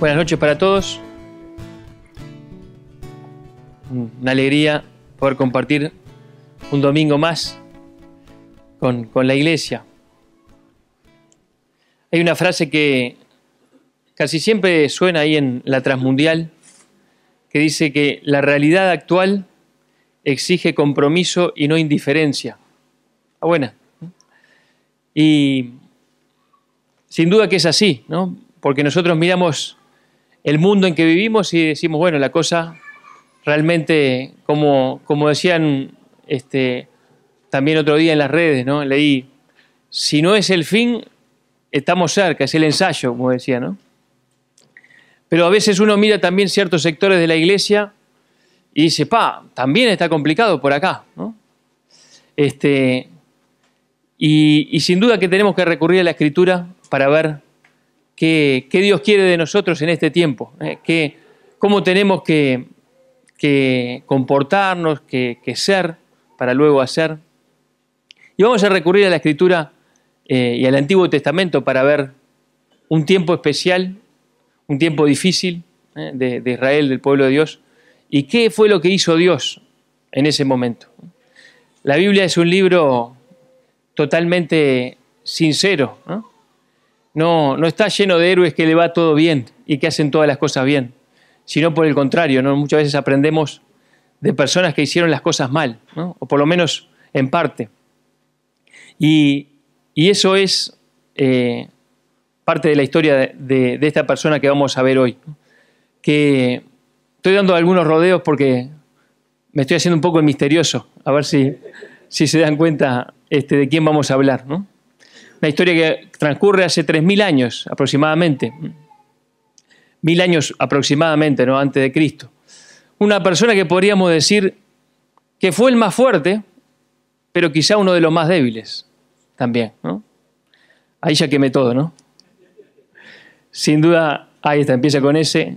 Buenas noches para todos. Una alegría poder compartir un domingo más con, la iglesia. Hay una frase que casi siempre suena ahí en la transmundial, que dice que la realidad actual exige compromiso y no indiferencia. Ah, buena. Y sin duda que es así, ¿no? Porque nosotros miramos el mundo en que vivimos y decimos, bueno, la cosa realmente, como, como decían este, también otro día en las redes, ¿no? Leí, si no es el fin, estamos cerca, es el ensayo, como decía, ¿no? Pero a veces uno mira también ciertos sectores de la iglesia y dice, pa, también está complicado por acá, Este, y sin duda que tenemos que recurrir a la escritura para ver qué, Dios quiere de nosotros en este tiempo, ¿Eh? cómo tenemos que, comportarnos, que, ser, para luego hacer. Y vamos a recurrir a la Escritura eh, y al Antiguo Testamento para ver un tiempo especial, un tiempo difícil ¿eh? de, de Israel, del pueblo de Dios, y qué fue lo que hizo Dios en ese momento. La Biblia es un libro totalmente sincero, no, está lleno de héroes que le va todo bien y que hacen todas las cosas bien, sino por el contrario, ¿no? muchas veces aprendemos de personas que hicieron las cosas mal, ¿no? o por lo menos en parte. Y, eso es eh, parte de la historia de, esta persona que vamos a ver hoy. Que estoy dando algunos rodeos porque me estoy haciendo un poco misterioso, a ver si, si se dan cuenta este, de quién vamos a hablar. ¿no? una historia que transcurre hace 3.000 años aproximadamente, mil años aproximadamente, ¿no? Antes de Cristo. Una persona que podríamos decir que fue el más fuerte, pero quizá uno de los más débiles también, ¿no? Ahí ya quemé todo, ¿no? Sin duda, ahí está, empieza con ese,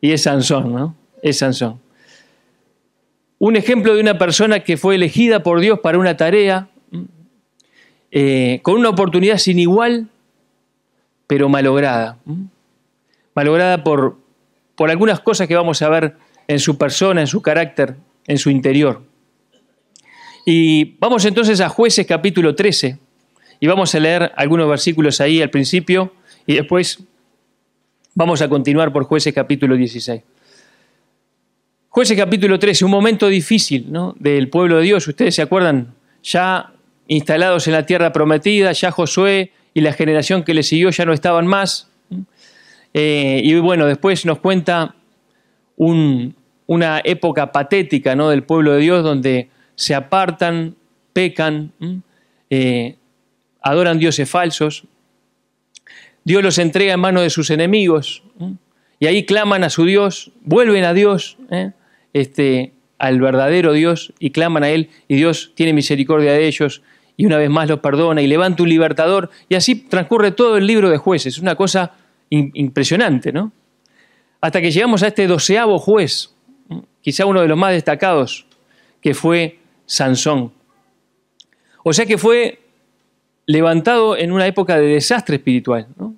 y es Sansón, ¿no? Es Sansón. Un ejemplo de una persona que fue elegida por Dios para una tarea, eh, con una oportunidad sin igual, pero malograda. Malograda por, por algunas cosas que vamos a ver en su persona, en su carácter, en su interior. Y vamos entonces a jueces capítulo 13 y vamos a leer algunos versículos ahí al principio y después vamos a continuar por jueces capítulo 16. Jueces capítulo 13, un momento difícil del pueblo de Dios. Ustedes se acuerdan, ya instalados en la tierra prometida, ya Josué y la generación que le siguió ya no estaban más. Eh, y bueno, después nos cuenta una época patética del pueblo de Dios donde se apartan, pecan, eh, adoran dioses falsos. Dios los entrega en manos de sus enemigos y ahí claman a su Dios, vuelven a Dios, ¿eh? este, al verdadero Dios y claman a Él y Dios tiene misericordia de ellos y una vez más lo perdona y levanta un libertador y así transcurre todo el libro de jueces. Es una cosa impresionante, ¿no? Hasta que llegamos a este doceavo juez, quizá uno de los más destacados, que fue Sansón. O sea que fue levantado en una época de desastre espiritual, ¿no?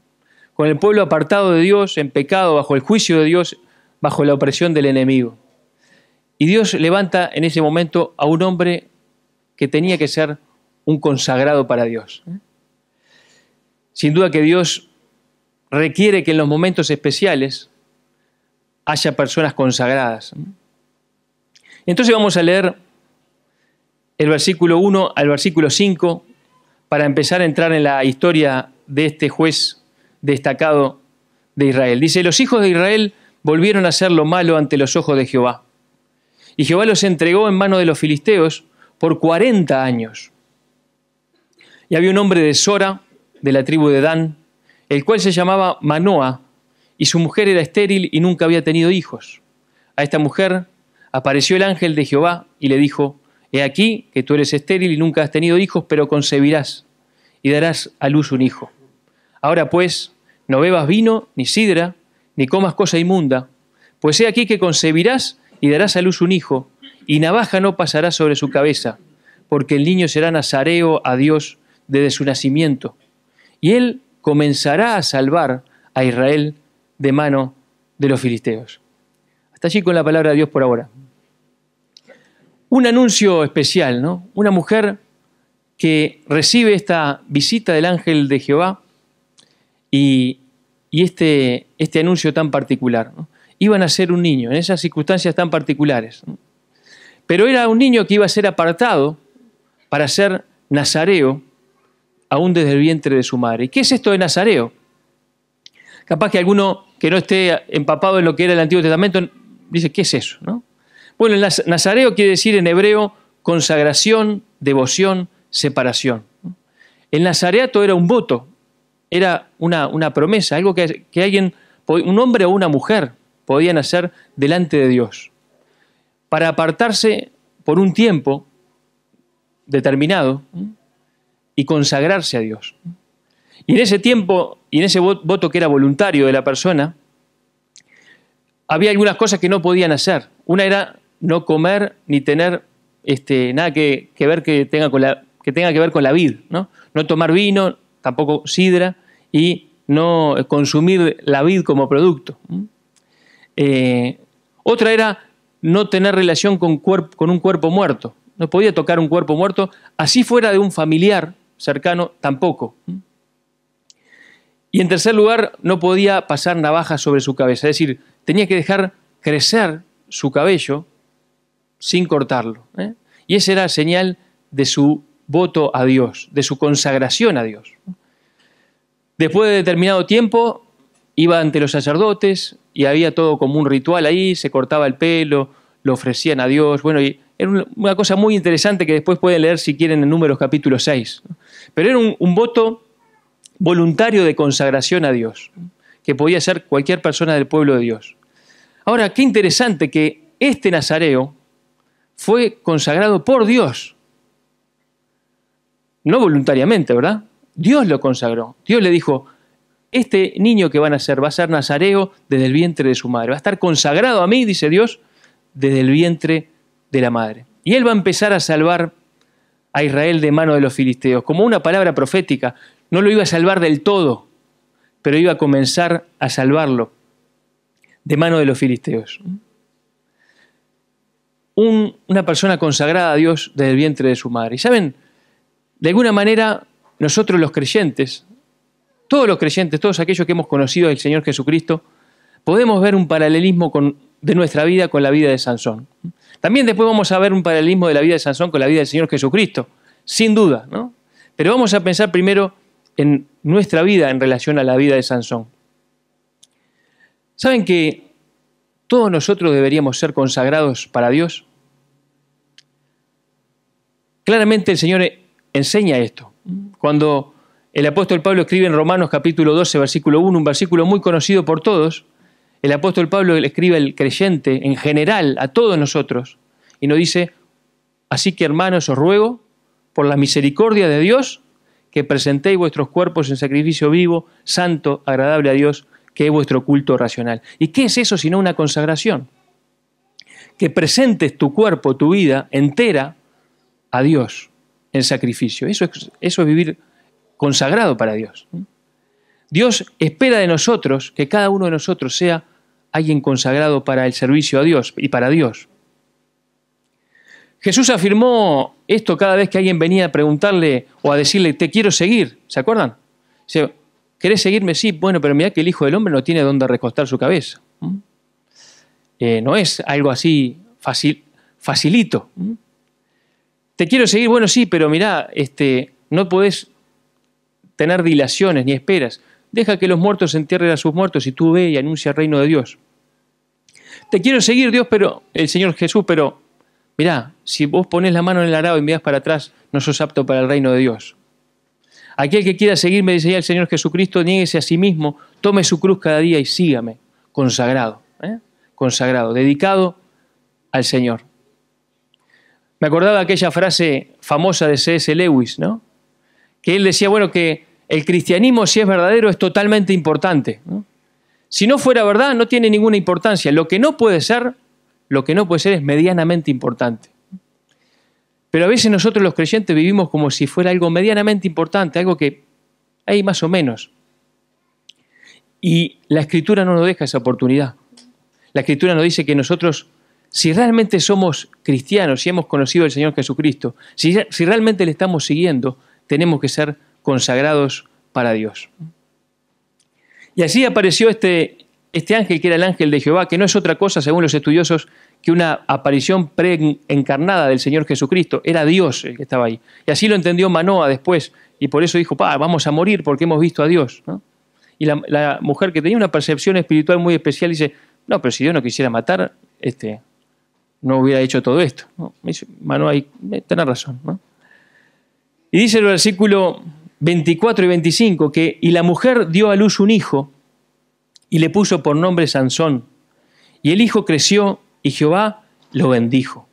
con el pueblo apartado de Dios, en pecado, bajo el juicio de Dios, bajo la opresión del enemigo. Y Dios levanta en ese momento a un hombre que tenía que ser un consagrado para Dios. Sin duda que Dios requiere que en los momentos especiales haya personas consagradas. Entonces vamos a leer el versículo 1 al versículo 5 para empezar a entrar en la historia de este juez destacado de Israel. Dice, los hijos de Israel volvieron a hacer lo malo ante los ojos de Jehová. Y Jehová los entregó en manos de los filisteos por 40 años. Y había un hombre de Sora, de la tribu de Dan, el cual se llamaba Manoa, y su mujer era estéril y nunca había tenido hijos. A esta mujer apareció el ángel de Jehová y le dijo, He aquí que tú eres estéril y nunca has tenido hijos, pero concebirás y darás a luz un hijo. Ahora pues, no bebas vino, ni sidra, ni comas cosa inmunda, pues he aquí que concebirás y darás a luz un hijo, y navaja no pasará sobre su cabeza, porque el niño será nazareo a Dios desde su nacimiento. Y él comenzará a salvar a Israel de mano de los filisteos. Hasta allí con la palabra de Dios por ahora. Un anuncio especial, ¿no? Una mujer que recibe esta visita del ángel de Jehová y, este, este, anuncio tan particular. iba Iban a ser un niño, en esas circunstancias tan particulares. Pero era un niño que iba a ser apartado para ser nazareo aún desde el vientre de su madre. ¿Y qué es esto de Nazareo? Capaz que alguno que no esté empapado en lo que era el Antiguo Testamento dice, ¿qué es eso? ¿No? Bueno, Nazareo quiere decir en hebreo consagración, devoción, separación. El nazareato era un voto, era una, una promesa, algo que, que, alguien, un hombre o una mujer, podían hacer delante de Dios. Para apartarse por un tiempo determinado, y consagrarse a Dios. Y en ese tiempo, y en ese voto que era voluntario de la persona, había algunas cosas que no podían hacer. Una era no comer ni tener este, nada que, ver que tenga, con la, que tenga que ver con la vid, ¿no? No tomar vino, tampoco sidra, y no consumir la vid como producto. ¿Mm? Eh, otra era no tener relación con, con un cuerpo muerto. No podía tocar un cuerpo muerto, así fuera de un familiar, cercano tampoco. Y en tercer lugar, no podía pasar navaja sobre su cabeza, es decir, tenía que dejar crecer su cabello sin cortarlo. ¿eh? Y esa era señal de su voto a Dios, de su consagración a Dios. Después de determinado tiempo, iba ante los sacerdotes y había todo como un ritual ahí, se cortaba el pelo, lo ofrecían a Dios, bueno, y era una cosa muy interesante que después pueden leer si quieren en Números capítulo 6. Pero era un, voto voluntario de consagración a Dios, que podía ser cualquier persona del pueblo de Dios. Ahora, qué interesante que este nazareo fue consagrado por Dios. No voluntariamente, ¿verdad? Dios lo consagró. Dios le dijo, este niño que van a ser va a ser nazareo desde el vientre de su madre. Va a estar consagrado a mí, dice Dios, desde el vientre de la madre. Y él va a empezar a salvar a Israel de mano de los filisteos, como una palabra profética. No lo iba a salvar del todo, pero iba a comenzar a salvarlo de mano de los filisteos. una persona consagrada a Dios desde el vientre de su madre. Y saben, de alguna manera nosotros los creyentes, todos los creyentes, todos aquellos que hemos conocido al Señor Jesucristo, podemos ver un paralelismo de nuestra vida con la vida de Sansón. También después vamos a ver un paralelismo de la vida de Sansón con la vida del Señor Jesucristo, sin duda, ¿no? Pero vamos a pensar primero en nuestra vida en relación a la vida de Sansón. ¿Saben que todos nosotros deberíamos ser consagrados para Dios? Claramente el Señor enseña esto. Cuando el apóstol Pablo escribe en Romanos capítulo 12, versículo 1, un versículo muy conocido por todos, el apóstol Pablo le escribe al creyente en general, a todos nosotros, y nos dice, así que hermanos os ruego, por la misericordia de Dios, que presentéis vuestros cuerpos en sacrificio vivo, santo, agradable a Dios, que es vuestro culto racional. ¿Y qué es eso sino una consagración? Que presentes tu cuerpo, tu vida entera a Dios en sacrificio. Eso es, eso es vivir consagrado para Dios. Dios espera de nosotros que cada uno de nosotros sea alguien consagrado para el servicio a Dios y para Dios. Jesús afirmó esto cada vez que alguien venía a preguntarle o a decirle, te quiero seguir, ¿se acuerdan? Dice, ¿querés seguirme? Sí, bueno, pero mira que el Hijo del Hombre no tiene dónde recostar su cabeza. ¿Mm? Eh, no es algo así fácil facilito. ¿Mm? Te quiero seguir, bueno, sí, pero mira, este, no puedes tener dilaciones ni esperas. Deja que los muertos entierren a sus muertos y tú ve y anuncia el reino de Dios te quiero seguir, Dios, pero el Señor Jesús, pero mirá, si vos pones la mano en el arado y mirás para atrás, no sos apto para el reino de Dios. Aquel que quiera seguirme, dice ya el Señor Jesucristo, niéguese a sí mismo, tome su cruz cada día y sígame, consagrado, ¿eh? consagrado, dedicado al Señor. Me acordaba aquella frase famosa de C.S. Lewis, ¿no? Que él decía, bueno, que el cristianismo, si es verdadero, es totalmente importante. ¿no? Si no fuera verdad, no tiene ninguna importancia. Lo que no puede ser, lo que no puede ser es medianamente importante. Pero a veces nosotros los creyentes vivimos como si fuera algo medianamente importante, algo que hay más o menos. Y la escritura no nos deja esa oportunidad. La escritura nos dice que nosotros, si realmente somos cristianos, si hemos conocido al Señor Jesucristo, si, si realmente le estamos siguiendo, tenemos que ser consagrados para Dios. Y así apareció este, este ángel que era el ángel de Jehová, que no es otra cosa, según los estudiosos, que una aparición preencarnada del Señor Jesucristo. Era Dios el que estaba ahí. Y así lo entendió Manoa después. Y por eso dijo, pa, vamos a morir porque hemos visto a Dios. Y la, mujer que tenía una percepción espiritual muy especial dice, no, pero si Dios no quisiera matar, este, no hubiera hecho todo esto. ¿no? Manoa, eh, razón. Y dice el versículo 24 y 25, que y la mujer dio a luz un hijo y le puso por nombre Sansón. Y el hijo creció y Jehová lo bendijo.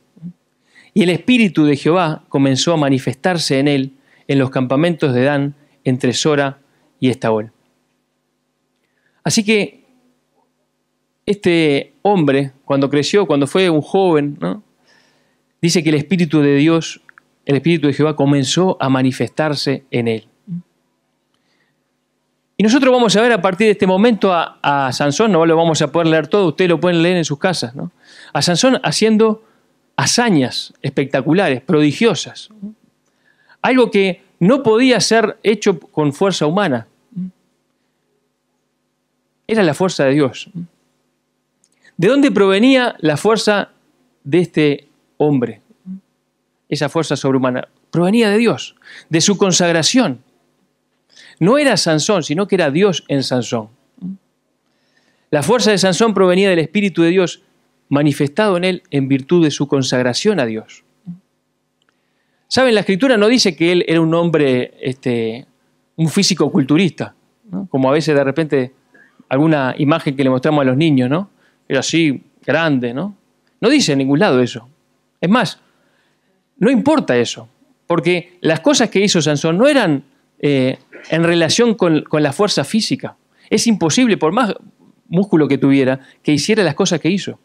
Y el espíritu de Jehová comenzó a manifestarse en él en los campamentos de Dan entre Sora y Estaol. Así que este hombre, cuando creció, cuando fue un joven, dice que el espíritu de Dios, el espíritu de Jehová comenzó a manifestarse en él. Y nosotros vamos a ver a partir de este momento a, Sansón, no lo vamos a poder leer todo, ustedes lo pueden leer en sus casas, ¿no? A Sansón haciendo hazañas espectaculares, prodigiosas. Algo que no podía ser hecho con fuerza humana. Era la fuerza de Dios. ¿De dónde provenía la fuerza de este hombre? Esa fuerza sobrehumana. Provenía de Dios, de su consagración, no era Sansón, sino que era Dios en Sansón. La fuerza de Sansón provenía del Espíritu de Dios manifestado en él en virtud de su consagración a Dios. Saben, la escritura no dice que él era un hombre, este, un físico culturista, como a veces de repente alguna imagen que le mostramos a los niños, ¿no? Era así, grande, ¿no? No dice en ningún lado eso. Es más, no importa eso, porque las cosas que hizo Sansón no eran eh, en relación con, la fuerza física. Es imposible, por más músculo que tuviera, que hiciera las cosas que hizo.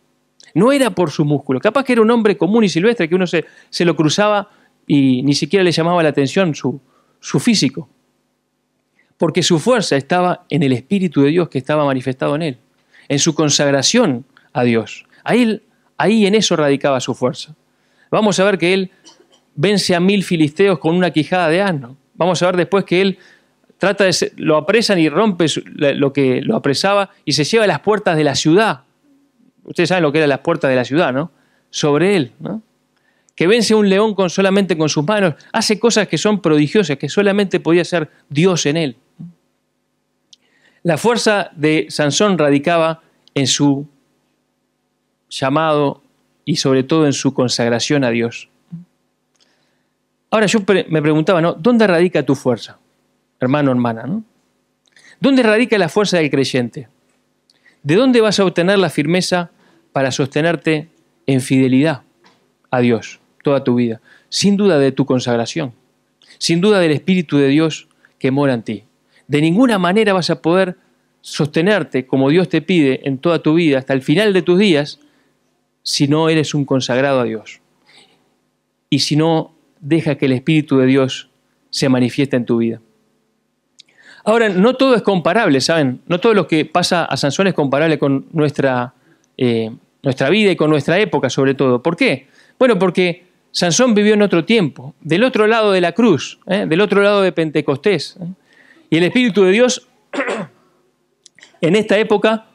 No era por su músculo. Capaz que era un hombre común y silvestre que uno se, lo cruzaba y ni siquiera le llamaba la atención su, físico. Porque su fuerza estaba en el Espíritu de Dios que estaba manifestado en él, en su consagración a Dios. Ahí, ahí en eso radicaba su fuerza. Vamos a ver que él vence a mil filisteos con una quijada de asno. Vamos a ver después que él trata de lo apresan y rompe lo que lo apresaba y se lleva a las puertas de la ciudad. Ustedes saben lo que eran las puertas de la ciudad, ¿no? Sobre él, ¿no? Que vence un león con solamente con sus manos, hace cosas que son prodigiosas, que solamente podía ser Dios en él. La fuerza de Sansón radicaba en su llamado y sobre todo en su consagración a Dios. Ahora yo me preguntaba, ¿no? ¿Dónde radica tu fuerza, hermano, hermana? ¿Dónde radica la fuerza del creyente? ¿De dónde vas a obtener la firmeza para sostenerte en fidelidad a Dios toda tu vida? Sin duda de tu consagración, sin duda del Espíritu de Dios que mora en ti. De ninguna manera vas a poder sostenerte como Dios te pide en toda tu vida, hasta el final de tus días, si no eres un consagrado a Dios. Y si no deja que el Espíritu de Dios se manifieste en tu vida. Ahora, no todo es comparable, ¿saben? No todo lo que pasa a Sansón es comparable con nuestra, eh, nuestra vida y con nuestra época, sobre todo. ¿Por qué? Bueno, porque Sansón vivió en otro tiempo, del otro lado de la cruz, ¿eh? del otro lado de Pentecostés. ¿eh? Y el Espíritu de Dios en esta época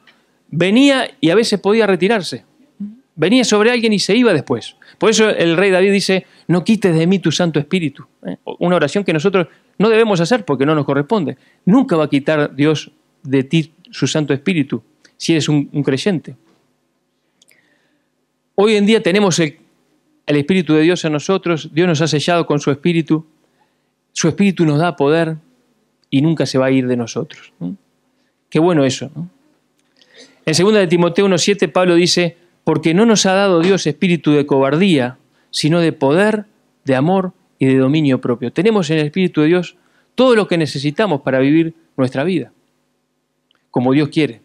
venía y a veces podía retirarse. Venía sobre alguien y se iba después. Por eso el rey David dice, no quites de mí tu Santo Espíritu. ¿eh? Una oración que nosotros no debemos hacer porque no nos corresponde. Nunca va a quitar Dios de ti su Santo Espíritu si eres un, creyente. Hoy en día tenemos el, Espíritu de Dios en nosotros, Dios nos ha sellado con su Espíritu, su Espíritu nos da poder y nunca se va a ir de nosotros. Qué bueno eso. En 2 de Timoteo 1.7 Pablo dice, porque no nos ha dado Dios espíritu de cobardía, sino de poder, de amor y de dominio propio. Tenemos en el Espíritu de Dios todo lo que necesitamos para vivir nuestra vida, como Dios quiere.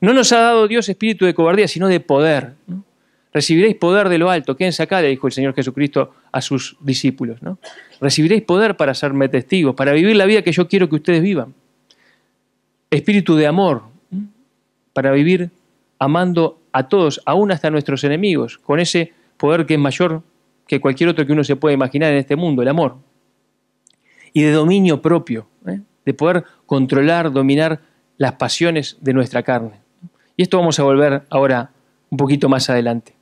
No nos ha dado Dios espíritu de cobardía, sino de poder. Recibiréis poder de lo alto. Quédense acá, le dijo el Señor Jesucristo a sus discípulos. ¿no? Recibiréis poder para serme testigos, para vivir la vida que yo quiero que ustedes vivan. Espíritu de amor, para vivir amando a todos, aún hasta nuestros enemigos, con ese poder que es mayor que cualquier otro que uno se puede imaginar en este mundo, el amor. Y de dominio propio, ¿eh? de poder controlar, dominar las pasiones de nuestra carne. Y esto vamos a volver ahora un poquito más adelante.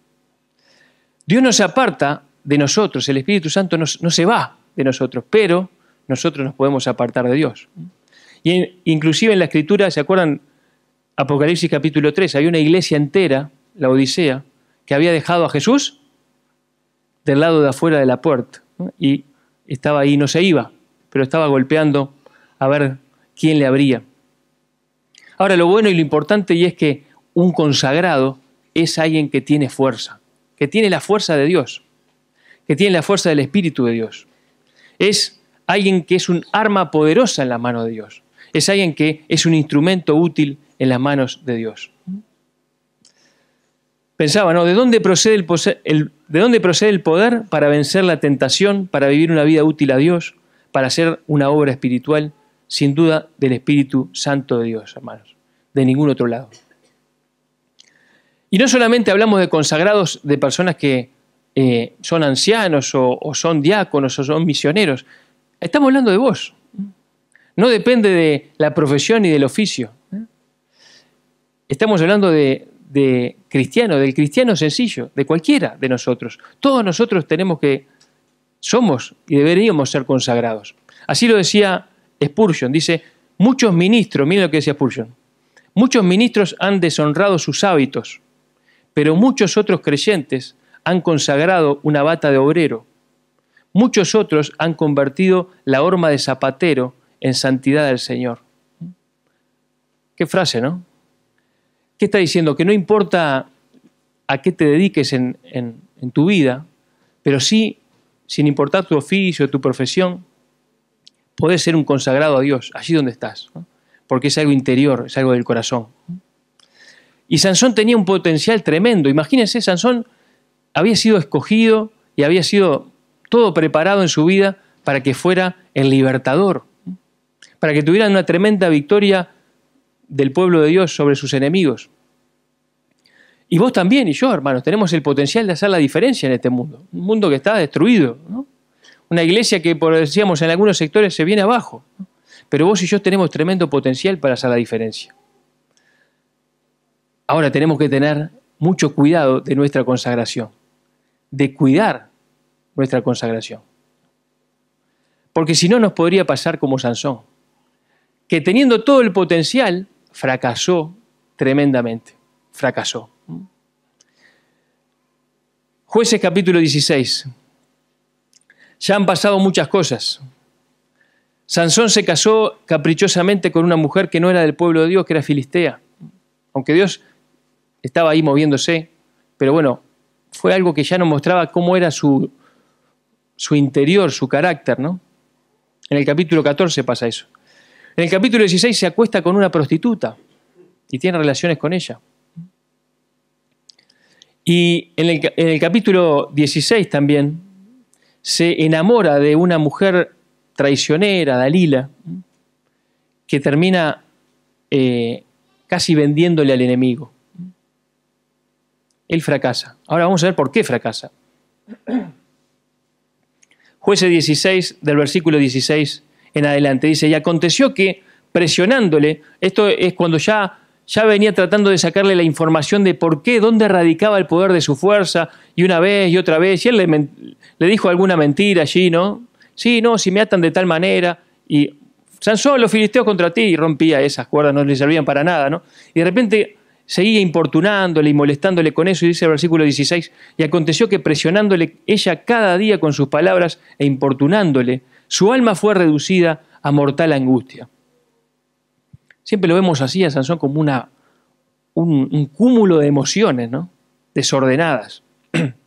Dios no se aparta de nosotros, el Espíritu Santo no se va de nosotros, pero nosotros nos podemos apartar de Dios. Y inclusive en la Escritura, ¿se acuerdan Apocalipsis capítulo 3, hay una iglesia entera, la Odisea, que había dejado a Jesús del lado de afuera de la puerta y estaba ahí, no se iba, pero estaba golpeando a ver quién le abría. Ahora, lo bueno y lo importante y es que un consagrado es alguien que tiene fuerza, que tiene la fuerza de Dios, que tiene la fuerza del Espíritu de Dios. Es alguien que es un arma poderosa en la mano de Dios. Es alguien que es un instrumento útil en las manos de Dios. Pensaba, ¿no? ¿De dónde, procede el poder, para vencer la tentación, para vivir una vida útil a Dios, para hacer una obra espiritual? Sin duda, del Espíritu Santo de Dios, hermanos, de ningún otro lado. Y no solamente hablamos de consagrados, de personas que eh, son ancianos o, o, son diáconos o son misioneros. Estamos hablando de vos. No depende de la profesión y del oficio. Estamos hablando de, cristiano, del cristiano sencillo, de cualquiera de nosotros. Todos nosotros tenemos que, somos y deberíamos ser consagrados. Así lo decía Spurgeon, dice, muchos ministros, miren lo que decía Spurgeon, muchos ministros han deshonrado sus hábitos, pero muchos otros creyentes han consagrado una bata de obrero. Muchos otros han convertido la horma de zapatero en santidad del Señor. Qué frase, ¿no? ¿Qué está diciendo? Que no importa a qué te dediques en, tu vida, pero sí, sin importar tu oficio, tu profesión, puedes ser un consagrado a Dios, allí donde estás, porque es algo interior, es algo del corazón. Y Sansón tenía un potencial tremendo. Imagínense, Sansón había sido escogido y había sido todo preparado en su vida para que fuera el libertador, para que tuviera una tremenda victoria del pueblo de Dios sobre sus enemigos. Y vos también y yo, hermanos, tenemos el potencial de hacer la diferencia en este mundo. Un mundo que está destruido. Una iglesia que, por decíamos, en algunos sectores se viene abajo. Pero vos y yo tenemos tremendo potencial para hacer la diferencia. Ahora tenemos que tener mucho cuidado de nuestra consagración, de cuidar nuestra consagración. Porque si no nos podría pasar como Sansón, que teniendo todo el potencial, fracasó tremendamente, fracasó. Jueces capítulo 16. Ya han pasado muchas cosas. Sansón se casó caprichosamente con una mujer que no era del pueblo de Dios, que era filistea. Aunque Dios estaba ahí moviéndose, pero bueno, fue algo que ya nos mostraba cómo era su, su interior, su carácter, ¿no? En el capítulo 14 pasa eso. En el capítulo 16 se acuesta con una prostituta y tiene relaciones con ella. Y en el, capítulo 16 también se enamora de una mujer traicionera, Dalila, que termina eh, casi vendiéndole al enemigo. Él fracasa. Ahora vamos a ver por qué fracasa. Jueces 16, del versículo 16 en adelante. Dice, y aconteció que presionándole, esto es cuando ya, ya venía tratando de sacarle la información de por qué, dónde radicaba el poder de su fuerza, y una vez y otra vez, y él le, dijo alguna mentira allí, ¿no? Sí, no, si me atan de tal manera, y Sansón, los filisteos contra ti, y rompía esas cuerdas, no le servían para nada, ¿no? Y de repente seguía importunándole y molestándole con eso, y dice el versículo 16, y aconteció que presionándole ella cada día con sus palabras e importunándole, su alma fue reducida a mortal angustia. Siempre lo vemos así a Sansón como una, un, cúmulo de emociones ¿no? desordenadas.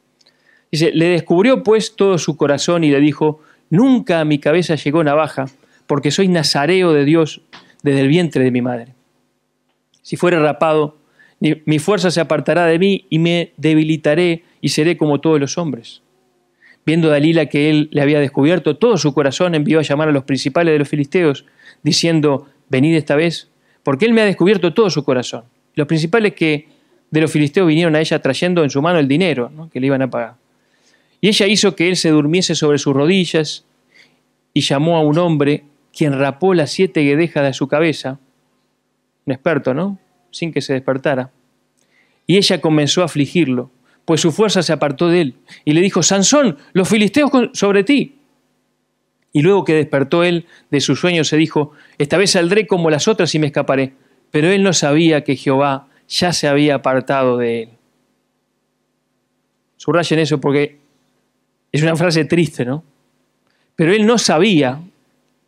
Dice, le descubrió pues todo su corazón y le dijo, nunca a mi cabeza llegó navaja, porque soy nazareo de Dios desde el vientre de mi madre. Si fuere rapado, mi fuerza se apartará de mí y me debilitaré y seré como todos los hombres. Viendo Dalila que él le había descubierto todo su corazón, envió a llamar a los principales de los filisteos, diciendo, venid esta vez, porque él me ha descubierto todo su corazón. Los principales que de los filisteos vinieron a ella trayendo en su mano el dinero que le iban a pagar. Y ella hizo que él se durmiese sobre sus rodillas y llamó a un hombre quien rapó las siete guedejas de su cabeza, un experto, ¿no? Sin que se despertara. Y ella comenzó a afligirlo pues su fuerza se apartó de él. Y le dijo, Sansón, los filisteos sobre ti. Y luego que despertó él de su sueño, se dijo, esta vez saldré como las otras y me escaparé. Pero él no sabía que Jehová ya se había apartado de él. Subrayen eso porque es una frase triste, ¿no? Pero él no sabía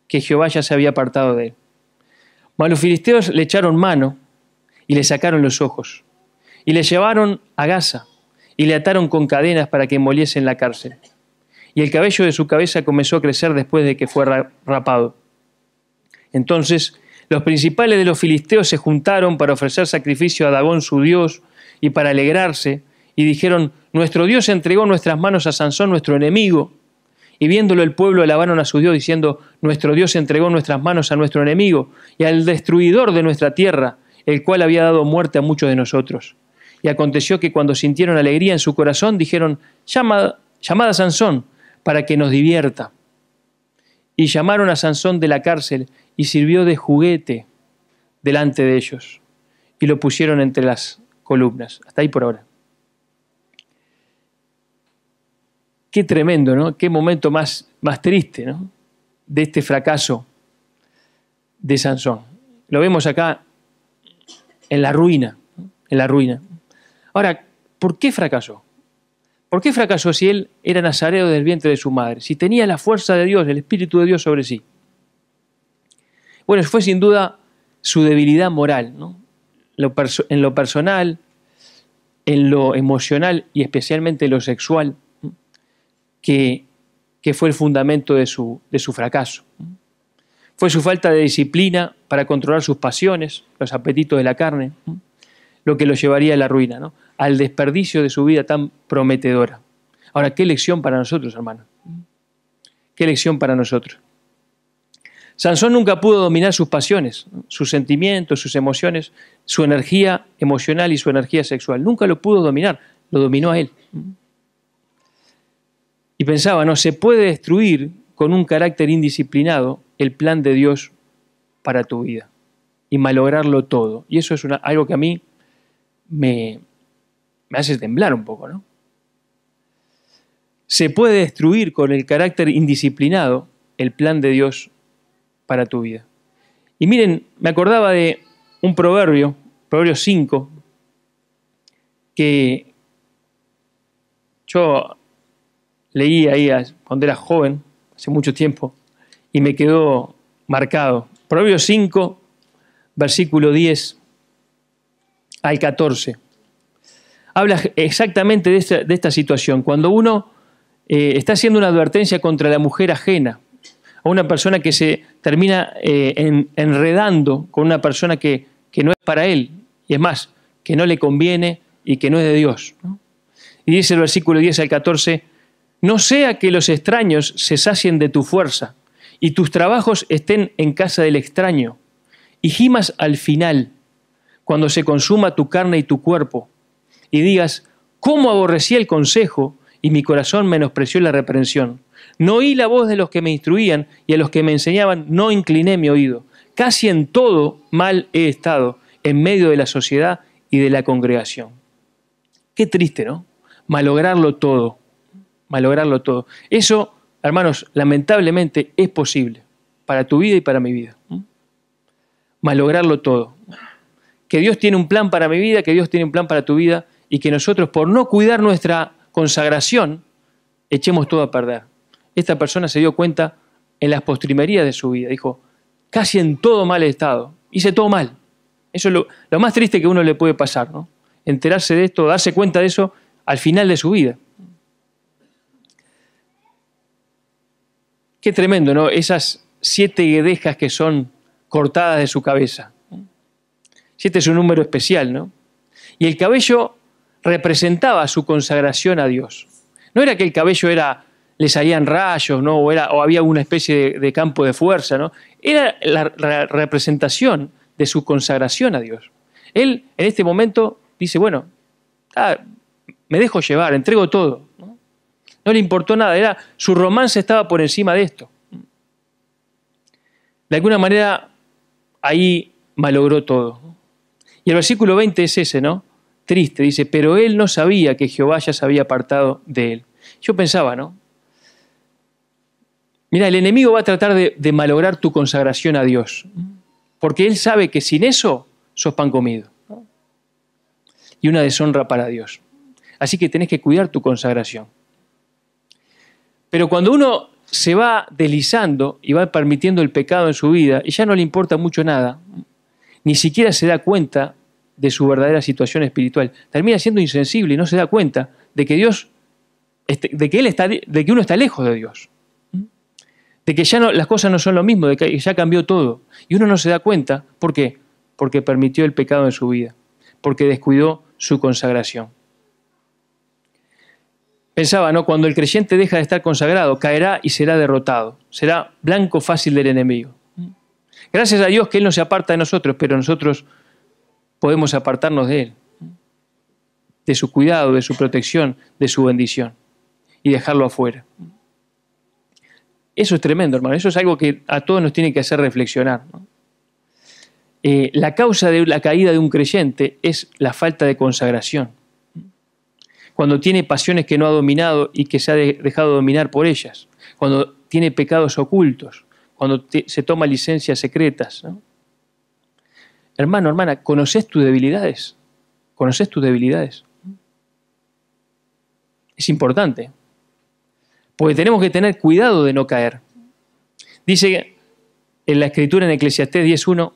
que Jehová ya se había apartado de él. Mas los filisteos le echaron mano y le sacaron los ojos y le llevaron a Gaza y le ataron con cadenas para que moliese en la cárcel. Y el cabello de su cabeza comenzó a crecer después de que fue rapado. Entonces los principales de los filisteos se juntaron para ofrecer sacrificio a Dagón su dios y para alegrarse, y dijeron, nuestro dios entregó nuestras manos a Sansón, nuestro enemigo. Y viéndolo el pueblo alabaron a su dios diciendo, nuestro dios entregó nuestras manos a nuestro enemigo y al destruidor de nuestra tierra, el cual había dado muerte a muchos de nosotros. Y aconteció que cuando sintieron alegría en su corazón, dijeron, llamad, a Sansón para que nos divierta. Y llamaron a Sansón de la cárcel y sirvió de juguete delante de ellos. Y lo pusieron entre las columnas. Hasta ahí por ahora. Qué tremendo, ¿no? Qué momento más, más triste, ¿no? De este fracaso de Sansón. Lo vemos acá en la ruina, en la ruina. Ahora, ¿por qué fracasó? ¿Por qué fracasó si él era nazareo del vientre de su madre? Si tenía la fuerza de Dios, el Espíritu de Dios sobre sí. Bueno, fue sin duda su debilidad moral, ¿no? en lo personal, en lo emocional y especialmente en lo sexual, que, fue el fundamento de su, de su fracaso. Fue su falta de disciplina para controlar sus pasiones, los apetitos de la carne lo que lo llevaría a la ruina, al desperdicio de su vida tan prometedora. Ahora, qué lección para nosotros, hermano. Qué lección para nosotros. Sansón nunca pudo dominar sus pasiones, sus sentimientos, sus emociones, su energía emocional y su energía sexual. Nunca lo pudo dominar, lo dominó a él. Y pensaba, no, se puede destruir con un carácter indisciplinado el plan de Dios para tu vida y malograrlo todo. Y eso es una, algo que a mí me, me hace temblar un poco, ¿no? Se puede destruir con el carácter indisciplinado el plan de Dios para tu vida. Y miren, me acordaba de un proverbio, proverbio 5, que yo leí ahí cuando era joven, hace mucho tiempo, y me quedó marcado. Proverbio 5, versículo 10 al 14. Habla exactamente de esta, situación. Cuando uno eh, está haciendo una advertencia contra la mujer ajena, a una persona que se termina eh, enredando con una persona que, no es para él, y es más, que no le conviene y que no es de Dios. Y dice el versículo 10 al 14, no sea que los extraños se sacien de tu fuerza y tus trabajos estén en casa del extraño, y gimas al final, cuando se consuma tu carne y tu cuerpo, y digas, ¿cómo aborrecí el consejo y mi corazón menospreció la reprensión? No oí la voz de los que me instruían y a los que me enseñaban no incliné mi oído. Casi en todo mal he estado, en medio de la sociedad y de la congregación. Qué triste, ¿no? Malograrlo todo, malograrlo todo. Eso, hermanos, lamentablemente es posible para tu vida y para mi vida. Malograrlo todo que Dios tiene un plan para mi vida, que Dios tiene un plan para tu vida y que nosotros por no cuidar nuestra consagración echemos todo a perder. Esta persona se dio cuenta en las postrimerías de su vida, dijo, casi en todo mal estado, hice todo mal. Eso es lo, más triste que uno le puede pasar, ¿no? Enterarse de esto, darse cuenta de eso al final de su vida. Qué tremendo, ¿no? Esas siete guedejas que son cortadas de su cabeza. Siete es un número especial, ¿no? Y el cabello representaba su consagración a Dios. No era que el cabello era, le salían rayos, ¿no? O, era, o había una especie de, campo de fuerza, ¿no? Era la, representación de su consagración a Dios. Él en este momento dice, bueno, ah, me dejo llevar, entrego todo. ¿no? no le importó nada, era, su romance estaba por encima de esto. De alguna manera, ahí malogró todo. Y el versículo 20 es ese, ¿no? Triste, dice, pero él no sabía que Jehová ya se había apartado de él. Yo pensaba, ¿no? Mira, el enemigo va a tratar de, malograr tu consagración a Dios, porque él sabe que sin eso sos pan comido y una deshonra para Dios. Así que tenés que cuidar tu consagración. Pero cuando uno se va deslizando y va permitiendo el pecado en su vida y ya no le importa mucho nada, ni siquiera se da cuenta de su verdadera situación espiritual. Termina siendo insensible y no se da cuenta de que Dios, este, de que, él está, de que uno está lejos de Dios, de que ya no, las cosas no son lo mismo, de que ya cambió todo. Y uno no se da cuenta, ¿por qué? Porque permitió el pecado en su vida, porque descuidó su consagración. Pensaba, ¿no? Cuando el creyente deja de estar consagrado, caerá y será derrotado, será blanco fácil del enemigo. Gracias a Dios que Él no se aparta de nosotros, pero nosotros podemos apartarnos de Él, de su cuidado, de su protección, de su bendición, y dejarlo afuera. Eso es tremendo, hermano. Eso es algo que a todos nos tiene que hacer reflexionar. Eh, la causa de la caída de un creyente es la falta de consagración. Cuando tiene pasiones que no ha dominado y que se ha dejado dominar por ellas. Cuando tiene pecados ocultos. Cuando se toma licencias secretas. ¿no? Hermano, hermana, ¿conoces tus debilidades? ¿Conoces tus debilidades? Es importante. Porque tenemos que tener cuidado de no caer. Dice en la escritura en Eclesiastés 10.1,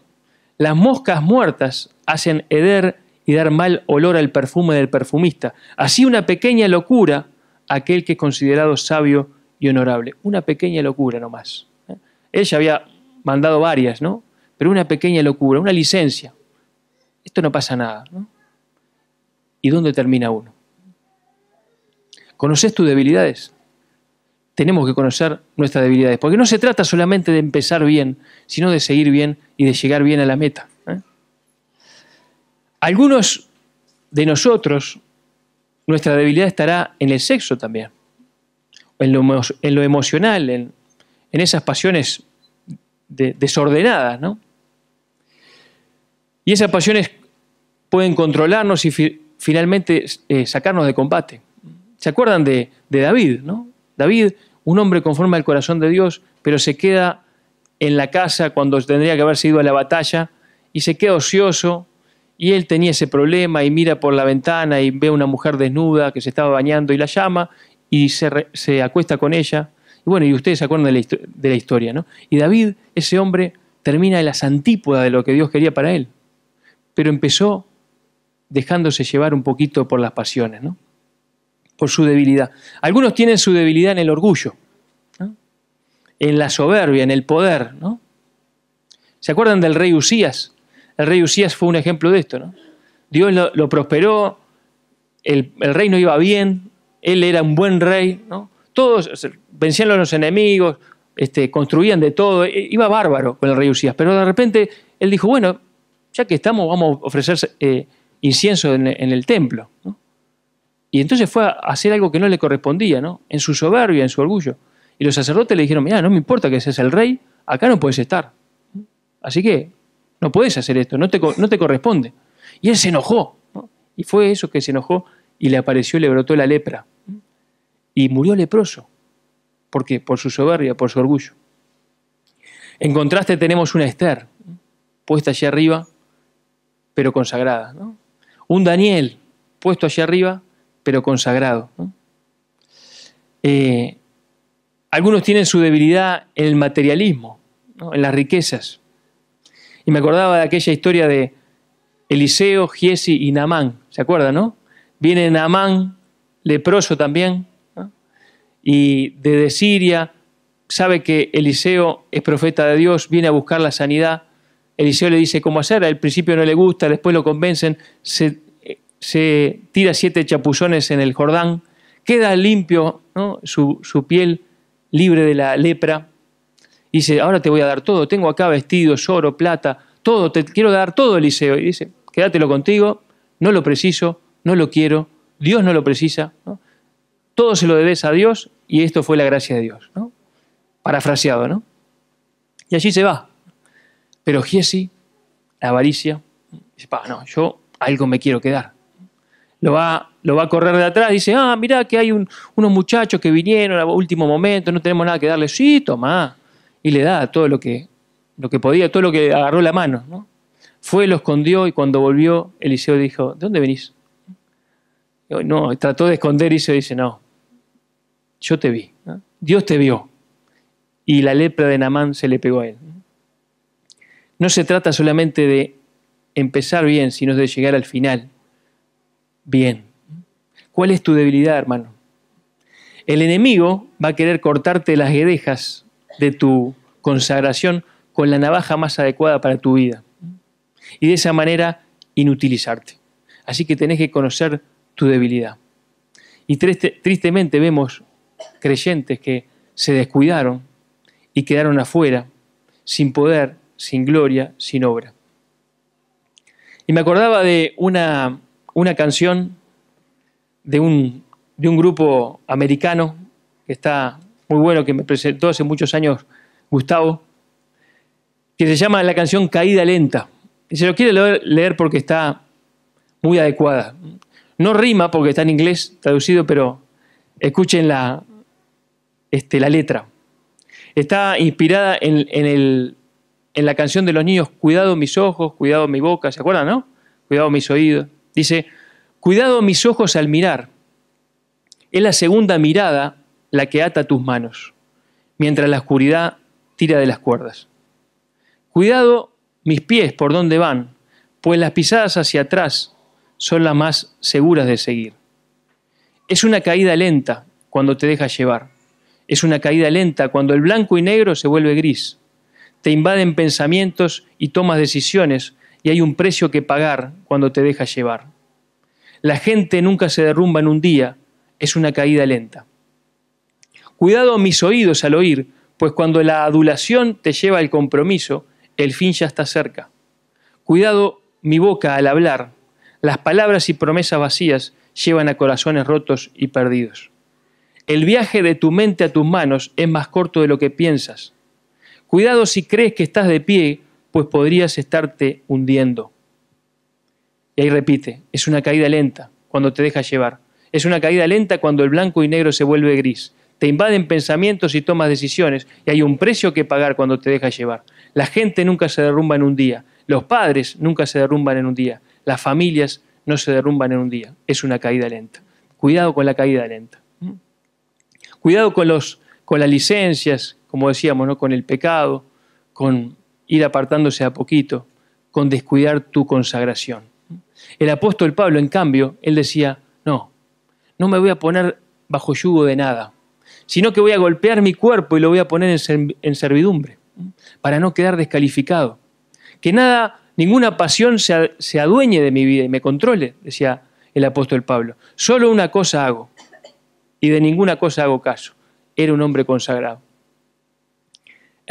las moscas muertas hacen heder y dar mal olor al perfume del perfumista. Así una pequeña locura aquel que es considerado sabio y honorable. Una pequeña locura nomás. ¿eh? Ella había mandado varias, ¿no? pero una pequeña locura, una licencia. Esto no pasa nada. ¿Y dónde termina uno? ¿Conoces tus debilidades? Tenemos que conocer nuestras debilidades, porque no se trata solamente de empezar bien, sino de seguir bien y de llegar bien a la meta. ¿eh? Algunos de nosotros, nuestra debilidad estará en el sexo también, en lo, emocional, en, esas pasiones desordenadas, ¿no? Y esas pasiones pueden controlarnos y finalmente eh, sacarnos de combate. ¿Se acuerdan de, David? ¿no? David, un hombre conforme al corazón de Dios, pero se queda en la casa cuando tendría que haberse ido a la batalla y se queda ocioso y él tenía ese problema y mira por la ventana y ve a una mujer desnuda que se estaba bañando y la llama y se, acuesta con ella. Y bueno, y ustedes se acuerdan de la, de la historia, ¿no? Y David, ese hombre, termina en las antípodas de lo que Dios quería para él pero empezó dejándose llevar un poquito por las pasiones, por su debilidad. Algunos tienen su debilidad en el orgullo, en la soberbia, en el poder. ¿Se acuerdan del rey Usías? El rey Usías fue un ejemplo de esto. ¿no? Dios lo, prosperó, el, reino iba bien, él era un buen rey, todos vencían a los enemigos, este, construían de todo, e, iba bárbaro con el rey Usías, pero de repente él dijo, bueno, ya que estamos, vamos a ofrecer eh, incienso en, el templo. Y entonces fue a hacer algo que no le correspondía, ¿no? en su soberbia, en su orgullo. Y los sacerdotes le dijeron, mira, no me importa que seas el rey, acá no puedes estar. Así que no puedes hacer esto, no te, corresponde. Y él se enojó. Y fue eso que se enojó y le apareció le brotó la lepra. Y murió leproso. ¿Por qué? Por su soberbia, por su orgullo. En contraste tenemos una Esther, puesta allí arriba, pero consagrada. Un Daniel puesto allí arriba, pero consagrado. Eh, algunos tienen su debilidad en el materialismo, en las riquezas. Y me acordaba de aquella historia de Eliseo, Giesi y Naamán. ¿Se acuerdan, no? Viene Naamán, leproso también, y desde Siria, sabe que Eliseo es profeta de Dios, viene a buscar la sanidad Eliseo le dice cómo hacer, al principio no le gusta, después lo convencen, se, tira siete chapuzones en el Jordán, queda limpio su, piel libre de la lepra. Y dice, ahora te voy a dar todo, tengo acá vestidos, oro, plata, todo, te quiero dar todo, Eliseo. Y dice, quédatelo contigo, no lo preciso, no lo quiero, Dios no lo precisa. Todo se lo debes a Dios y esto fue la gracia de Dios. Parafraseado, ¿no? Y allí se va. Pero Giesi, la avaricia, dice, no, yo algo me quiero quedar. Lo va, lo va a correr de atrás, dice, ah, mirá que hay unos muchachos que vinieron al último momento, no tenemos nada que darle. Sí, toma. Y le da todo lo que, lo que podía, todo lo que agarró la mano. Fue, lo escondió y cuando volvió, Eliseo dijo, ¿de dónde venís? No, trató de esconder y se dice, no, yo te vi. Dios te vio. Y la lepra de Namán se le pegó a él. No se trata solamente de empezar bien, sino de llegar al final bien. ¿Cuál es tu debilidad, hermano? El enemigo va a querer cortarte las guedejas de tu consagración con la navaja más adecuada para tu vida. Y de esa manera inutilizarte. Así que tenés que conocer tu debilidad. Y tristemente vemos creyentes que se descuidaron y quedaron afuera sin poder sin gloria, sin obra. Y me acordaba de una, una canción de un, grupo americano que está muy bueno, que me presentó hace muchos años Gustavo, que se llama la canción Caída Lenta. Y se lo quiere leer porque está muy adecuada. No rima porque está en inglés traducido, pero escuchen la, este, la letra. Está inspirada en el en la canción de los niños, cuidado mis ojos, cuidado mi boca, ¿se acuerdan, no? Cuidado mis oídos. Dice, cuidado mis ojos al mirar. Es la segunda mirada la que ata tus manos, mientras la oscuridad tira de las cuerdas. Cuidado mis pies por donde van, pues las pisadas hacia atrás son las más seguras de seguir. Es una caída lenta cuando te dejas llevar. Es una caída lenta cuando el blanco y negro se vuelve gris te invaden pensamientos y tomas decisiones y hay un precio que pagar cuando te dejas llevar. La gente nunca se derrumba en un día, es una caída lenta. Cuidado mis oídos al oír, pues cuando la adulación te lleva al compromiso, el fin ya está cerca. Cuidado mi boca al hablar, las palabras y promesas vacías llevan a corazones rotos y perdidos. El viaje de tu mente a tus manos es más corto de lo que piensas. Cuidado si crees que estás de pie, pues podrías estarte hundiendo. Y ahí repite, es una caída lenta cuando te dejas llevar. Es una caída lenta cuando el blanco y negro se vuelve gris. Te invaden pensamientos y tomas decisiones y hay un precio que pagar cuando te dejas llevar. La gente nunca se derrumba en un día. Los padres nunca se derrumban en un día. Las familias no se derrumban en un día. Es una caída lenta. Cuidado con la caída lenta. ¿Mm? Cuidado con, los, con las licencias como decíamos, ¿no? con el pecado, con ir apartándose a poquito, con descuidar tu consagración. El apóstol Pablo, en cambio, él decía, no, no me voy a poner bajo yugo de nada, sino que voy a golpear mi cuerpo y lo voy a poner en servidumbre, para no quedar descalificado. Que nada, ninguna pasión se adueñe de mi vida y me controle, decía el apóstol Pablo. Solo una cosa hago, y de ninguna cosa hago caso. Era un hombre consagrado.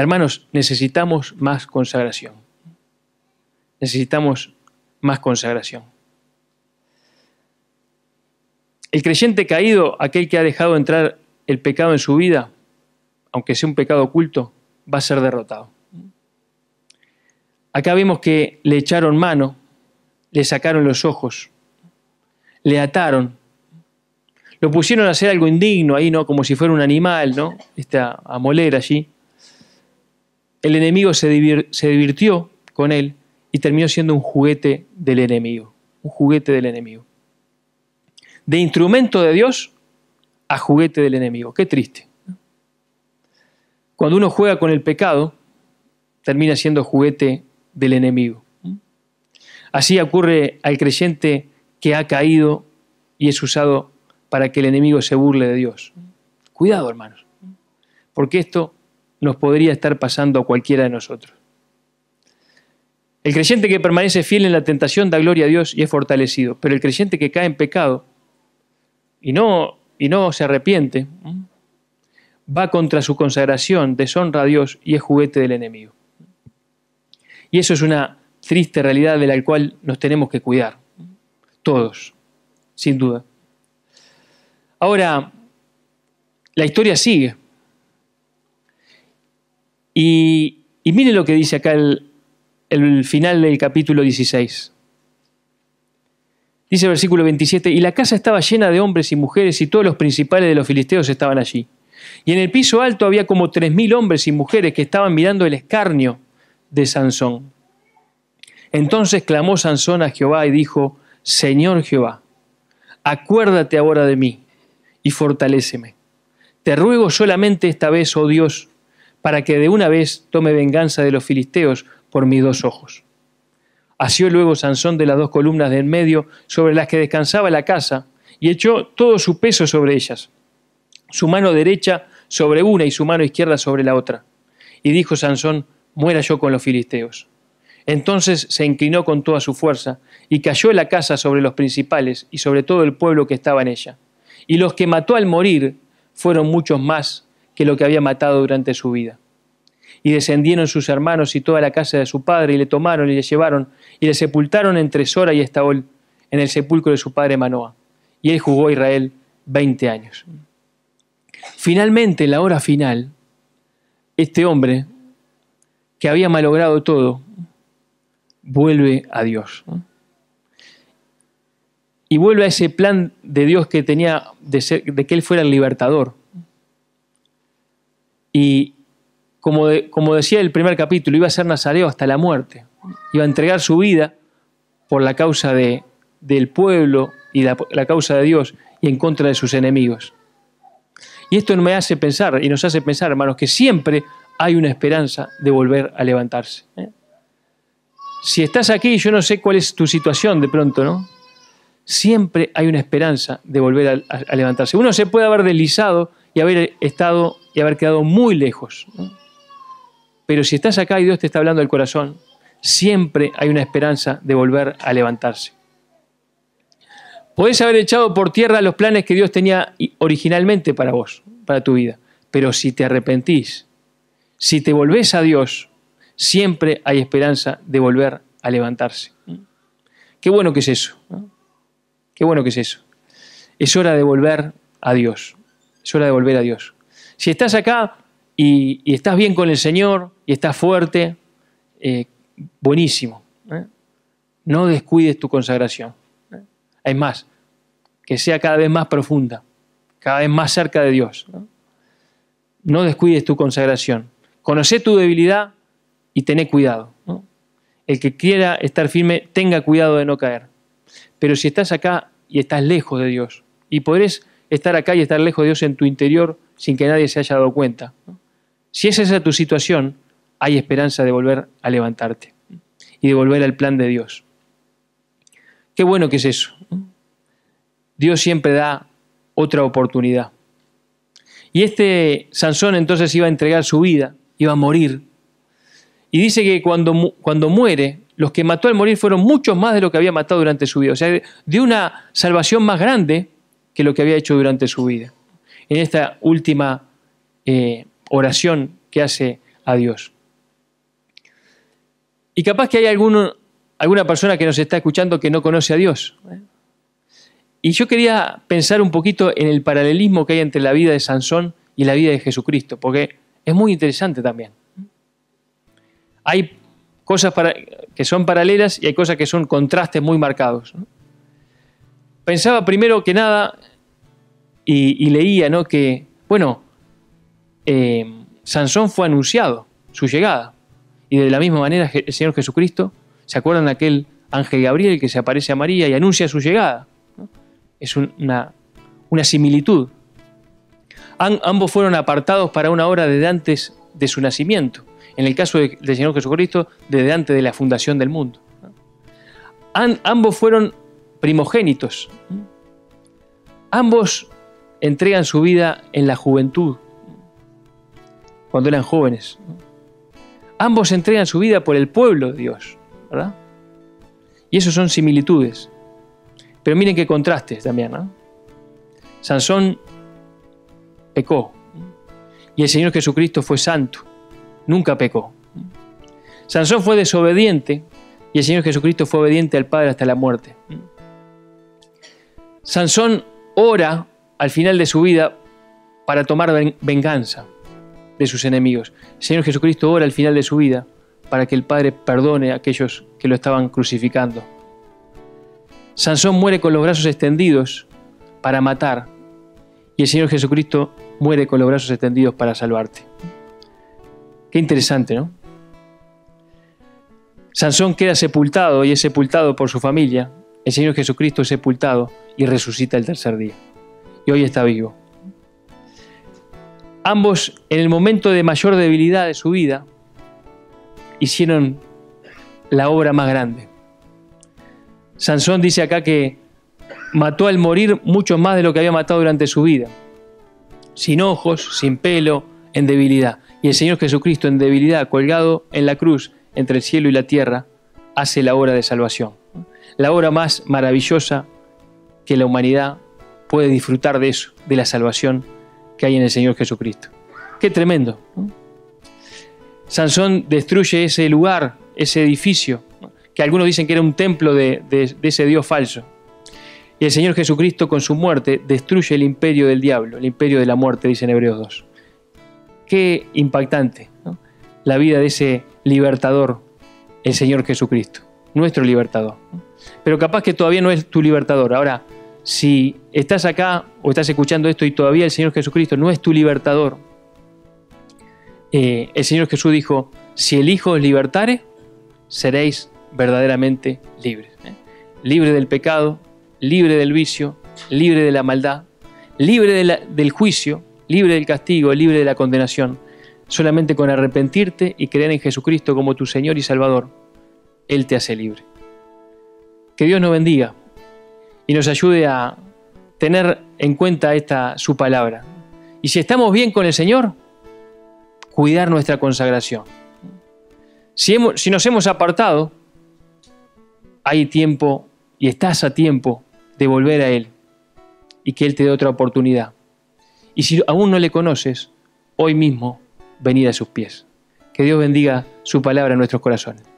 Hermanos, necesitamos más consagración. Necesitamos más consagración. El creyente caído, aquel que ha dejado entrar el pecado en su vida, aunque sea un pecado oculto, va a ser derrotado. Acá vemos que le echaron mano, le sacaron los ojos, le ataron, lo pusieron a hacer algo indigno ahí, ¿no? Como si fuera un animal, ¿no? a moler allí. El enemigo se, divirtió con él y terminó siendo un juguete del enemigo, un juguete del enemigo. De instrumento de Dios a juguete del enemigo. Qué triste. Cuando uno juega con el pecado, termina siendo juguete del enemigo. Así ocurre al creyente que ha caído y es usado para que el enemigo se burle de Dios. Cuidado, hermanos, porque esto nos podría estar pasando a cualquiera de nosotros. El creyente que permanece fiel en la tentación da gloria a Dios y es fortalecido, pero el creyente que cae en pecado y no, y no se arrepiente, va contra su consagración, deshonra a Dios y es juguete del enemigo. Y eso es una triste realidad de la cual nos tenemos que cuidar, todos, sin duda. Ahora, la historia sigue. Y, mire lo que dice acá el, final del capítulo 16. Dice el versículo 27, y la casa estaba llena de hombres y mujeres y todos los principales de los filisteos estaban allí. Y en el piso alto había como tres mil hombres y mujeres que estaban mirando el escarnio de Sansón. Entonces clamó Sansón a Jehová y dijo, Señor Jehová, acuérdate ahora de mí y fortaléceme. Te ruego solamente esta vez, oh Dios, para que de una vez tome venganza de los filisteos por mis dos ojos. Asió luego Sansón de las dos columnas de en medio sobre las que descansaba la casa y echó todo su peso sobre ellas, su mano derecha sobre una y su mano izquierda sobre la otra. Y dijo Sansón, muera yo con los filisteos. Entonces se inclinó con toda su fuerza y cayó la casa sobre los principales y sobre todo el pueblo que estaba en ella. Y los que mató al morir fueron muchos más que lo que había matado durante su vida. Y descendieron sus hermanos y toda la casa de su padre, y le tomaron y le llevaron, y le sepultaron entre Sora y Estaol, en el sepulcro de su padre Manoa. Y él jugó a Israel 20 años. Finalmente, en la hora final, este hombre, que había malogrado todo, vuelve a Dios. Y vuelve a ese plan de Dios que tenía de que él fuera el libertador y como, decía el primer capítulo, iba a ser nazareo hasta la muerte. Iba a entregar su vida por la causa del pueblo y la, causa de Dios y en contra de sus enemigos. Y esto me hace pensar y nos hace pensar, hermanos, que siempre hay una esperanza de volver a levantarse. ¿eh? Si estás aquí, yo no sé cuál es tu situación de pronto, ¿no? Siempre hay una esperanza de volver a levantarse. Uno se puede haber deslizado y haber estado y haber quedado muy lejos. Pero si estás acá y Dios te está hablando del corazón, siempre hay una esperanza de volver a levantarse. Podés haber echado por tierra los planes que Dios tenía originalmente para vos, para tu vida, pero si te arrepentís, si te volvés a Dios, siempre hay esperanza de volver a levantarse. Qué bueno que es eso. Qué bueno que es eso. Es hora de volver a Dios es hora de volver a Dios. Si estás acá y, estás bien con el Señor y estás fuerte, eh, buenísimo. ¿eh? No descuides tu consagración. ¿eh? Hay más, que sea cada vez más profunda, cada vez más cerca de Dios. No, descuides tu consagración. Conoce tu debilidad y tené cuidado. El que quiera estar firme, tenga cuidado de no caer. Pero si estás acá y estás lejos de Dios y podés estar acá y estar lejos de Dios en tu interior sin que nadie se haya dado cuenta. Si esa es tu situación, hay esperanza de volver a levantarte y de volver al plan de Dios. Qué bueno que es eso. Dios siempre da otra oportunidad. Y este Sansón entonces iba a entregar su vida, iba a morir. Y dice que cuando, cuando muere, los que mató al morir fueron muchos más de lo que había matado durante su vida. O sea, de una salvación más grande que lo que había hecho durante su vida. En esta última eh, oración que hace a Dios. Y capaz que hay alguna persona que nos está escuchando que no conoce a Dios. Y yo quería pensar un poquito en el paralelismo que hay entre la vida de Sansón y la vida de Jesucristo, porque es muy interesante también. Hay cosas que son paralelas y hay cosas que son contrastes muy marcados pensaba primero que nada y, leía ¿no? que, bueno, eh, Sansón fue anunciado, su llegada. Y de la misma manera el Señor Jesucristo, ¿se acuerdan de aquel ángel Gabriel que se aparece a María y anuncia su llegada? Es una, similitud. ambos fueron apartados para una hora desde antes de su nacimiento. En el caso del Señor Jesucristo, desde antes de la fundación del mundo. ambos fueron primogénitos. Ambos entregan su vida en la juventud, cuando eran jóvenes. Ambos entregan su vida por el pueblo de Dios, ¿verdad? Y eso son similitudes. Pero miren qué contrastes también, ¿no? Sansón pecó y el Señor Jesucristo fue santo, nunca pecó. Sansón fue desobediente y el Señor Jesucristo fue obediente al Padre hasta la muerte. Sansón ora al final de su vida para tomar venganza de sus enemigos. El Señor Jesucristo ora al final de su vida para que el Padre perdone a aquellos que lo estaban crucificando. Sansón muere con los brazos extendidos para matar y el Señor Jesucristo muere con los brazos extendidos para salvarte. Qué interesante, ¿no? Sansón queda sepultado y es sepultado por su familia el Señor Jesucristo es sepultado y resucita el tercer día. Y hoy está vivo. Ambos, en el momento de mayor debilidad de su vida, hicieron la obra más grande. Sansón dice acá que mató al morir mucho más de lo que había matado durante su vida. Sin ojos, sin pelo, en debilidad. Y el Señor Jesucristo en debilidad, colgado en la cruz entre el cielo y la tierra, hace la obra de salvación la obra más maravillosa que la humanidad puede disfrutar de eso, de la salvación que hay en el Señor Jesucristo. Qué tremendo. Sansón destruye ese lugar, ese edificio, que algunos dicen que era un templo de, ese Dios falso. Y el Señor Jesucristo con su muerte destruye el imperio del diablo, el imperio de la muerte, dice en Hebreos 2. Qué impactante la vida de ese libertador, el Señor Jesucristo, nuestro libertador pero capaz que todavía no es tu libertador. Ahora, si estás acá o estás escuchando esto y todavía el Señor Jesucristo no es tu libertador, eh, el Señor Jesús dijo, si el Hijo os libertare, seréis verdaderamente libres. ¿eh? Libre del pecado, libre del vicio, libre de la maldad, libre del juicio, libre del castigo, libre de la condenación. Solamente con arrepentirte y creer en Jesucristo como tu Señor y Salvador, Él te hace libre. Que Dios nos bendiga y nos ayude a tener en cuenta esta su palabra. Y si estamos bien con el Señor, cuidar nuestra consagración. Si, si nos hemos apartado, hay tiempo y estás a tiempo de volver a Él y que Él te dé otra oportunidad. Y si aún no le conoces, hoy mismo venir a sus pies. Que Dios bendiga su palabra en nuestros corazones.